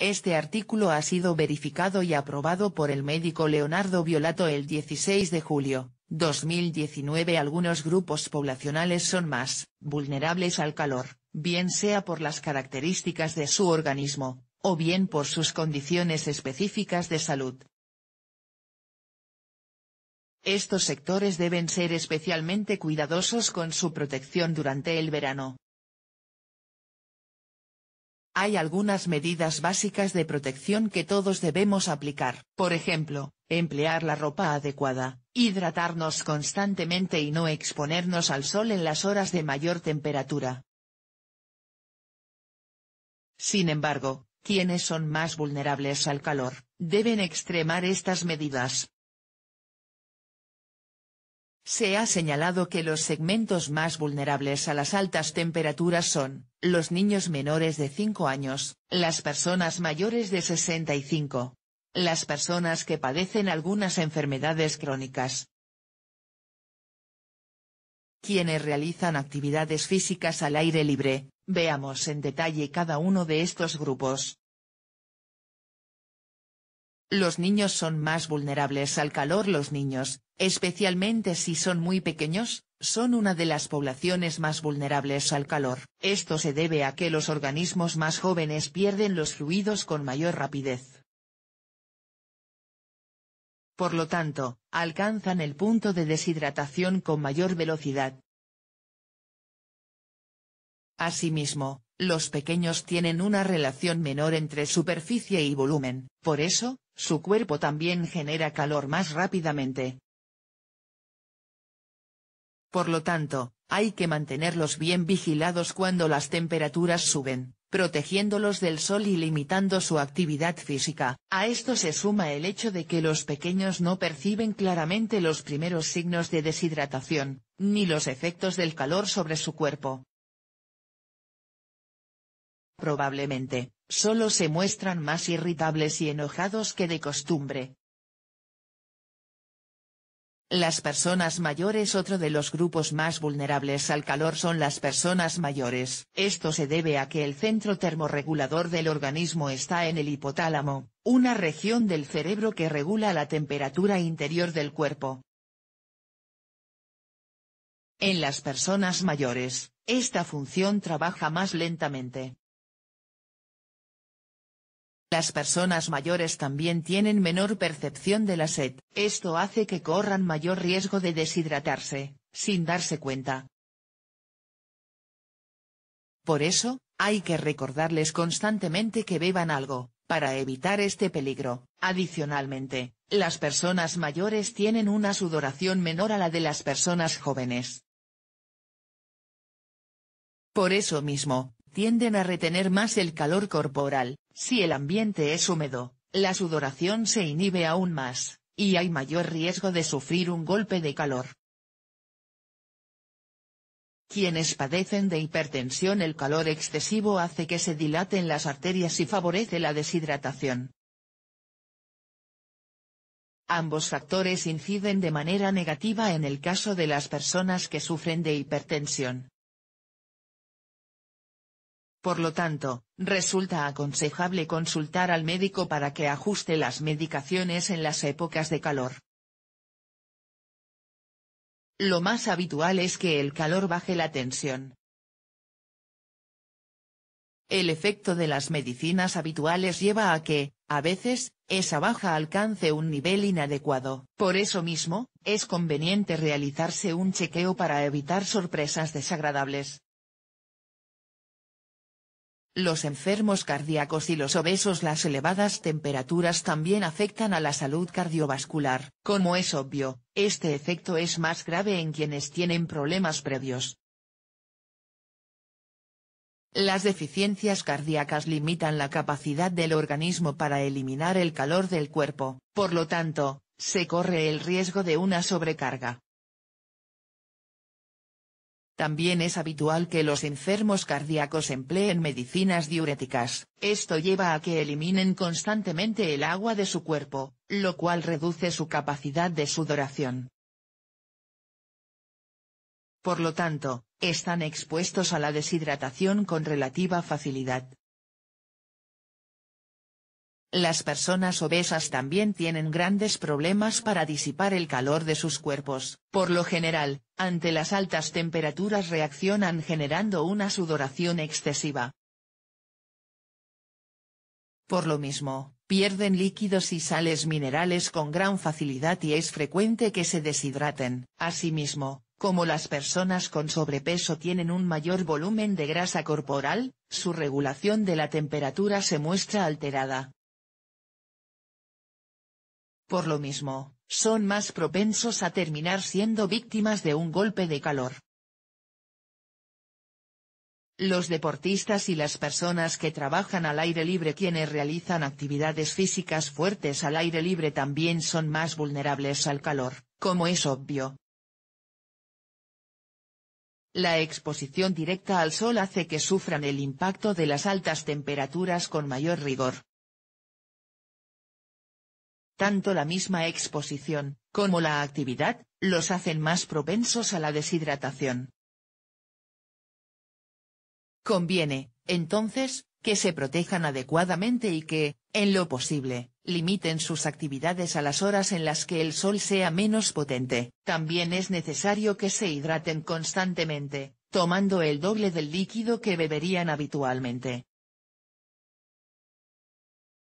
Este artículo ha sido verificado y aprobado por el médico Leonardo Violato el 16 de julio, 2019 Algunos grupos poblacionales son más vulnerables al calor, bien sea por las características de su organismo, o bien por sus condiciones específicas de salud. Estos sectores deben ser especialmente cuidadosos con su protección durante el verano, hay algunas medidas básicas de protección que todos debemos aplicar. Por ejemplo, emplear la ropa adecuada, hidratarnos constantemente y no exponernos al sol en las horas de mayor temperatura. Sin embargo, quienes son más vulnerables al calor, deben extremar estas medidas. Se ha señalado que los segmentos más vulnerables a las altas temperaturas son, los niños menores de 5 años, las personas mayores de 65, las personas que padecen algunas enfermedades crónicas, quienes realizan actividades físicas al aire libre, veamos en detalle cada uno de estos grupos. Los niños son más vulnerables al calor Los niños, especialmente si son muy pequeños, son una de las poblaciones más vulnerables al calor. Esto se debe a que los organismos más jóvenes pierden los fluidos con mayor rapidez. Por lo tanto, alcanzan el punto de deshidratación con mayor velocidad. Asimismo, los pequeños tienen una relación menor entre superficie y volumen, por eso, su cuerpo también genera calor más rápidamente, por lo tanto, hay que mantenerlos bien vigilados cuando las temperaturas suben, protegiéndolos del sol y limitando su actividad física. A esto se suma el hecho de que los pequeños no perciben claramente los primeros signos de deshidratación, ni los efectos del calor sobre su cuerpo. Probablemente, solo se muestran más irritables y enojados que de costumbre, las personas mayores Otro de los grupos más vulnerables al calor son las personas mayores. Esto se debe a que el centro termorregulador del organismo está en el hipotálamo, una región del cerebro que regula la temperatura interior del cuerpo. En las personas mayores, esta función trabaja más lentamente. Las personas mayores también tienen menor percepción de la sed, esto hace que corran mayor riesgo de deshidratarse, sin darse cuenta. Por eso, hay que recordarles constantemente que beban algo, para evitar este peligro. Adicionalmente, las personas mayores tienen una sudoración menor a la de las personas jóvenes. Por eso mismo, tienden a retener más el calor corporal, si el ambiente es húmedo, la sudoración se inhibe aún más, y hay mayor riesgo de sufrir un golpe de calor. Quienes padecen de hipertensión el calor excesivo hace que se dilaten las arterias y favorece la deshidratación. Ambos factores inciden de manera negativa en el caso de las personas que sufren de hipertensión, por lo tanto, resulta aconsejable consultar al médico para que ajuste las medicaciones en las épocas de calor. Lo más habitual es que el calor baje la tensión. El efecto de las medicinas habituales lleva a que, a veces, esa baja alcance un nivel inadecuado. Por eso mismo, es conveniente realizarse un chequeo para evitar sorpresas desagradables. Los enfermos cardíacos y los obesos Las elevadas temperaturas también afectan a la salud cardiovascular. Como es obvio, este efecto es más grave en quienes tienen problemas previos. Las deficiencias cardíacas limitan la capacidad del organismo para eliminar el calor del cuerpo, por lo tanto, se corre el riesgo de una sobrecarga. También es habitual que los enfermos cardíacos empleen medicinas diuréticas, esto lleva a que eliminen constantemente el agua de su cuerpo, lo cual reduce su capacidad de sudoración. Por lo tanto, están expuestos a la deshidratación con relativa facilidad. Las personas obesas también tienen grandes problemas para disipar el calor de sus cuerpos. Por lo general, ante las altas temperaturas reaccionan generando una sudoración excesiva. Por lo mismo, pierden líquidos y sales minerales con gran facilidad y es frecuente que se deshidraten. Asimismo, como las personas con sobrepeso tienen un mayor volumen de grasa corporal, su regulación de la temperatura se muestra alterada. Por lo mismo, son más propensos a terminar siendo víctimas de un golpe de calor. Los deportistas y las personas que trabajan al aire libre quienes realizan actividades físicas fuertes al aire libre también son más vulnerables al calor, como es obvio. La exposición directa al sol hace que sufran el impacto de las altas temperaturas con mayor rigor, tanto la misma exposición, como la actividad, los hacen más propensos a la deshidratación. Conviene, entonces, que se protejan adecuadamente y que, en lo posible, limiten sus actividades a las horas en las que el sol sea menos potente. También es necesario que se hidraten constantemente, tomando el doble del líquido que beberían habitualmente.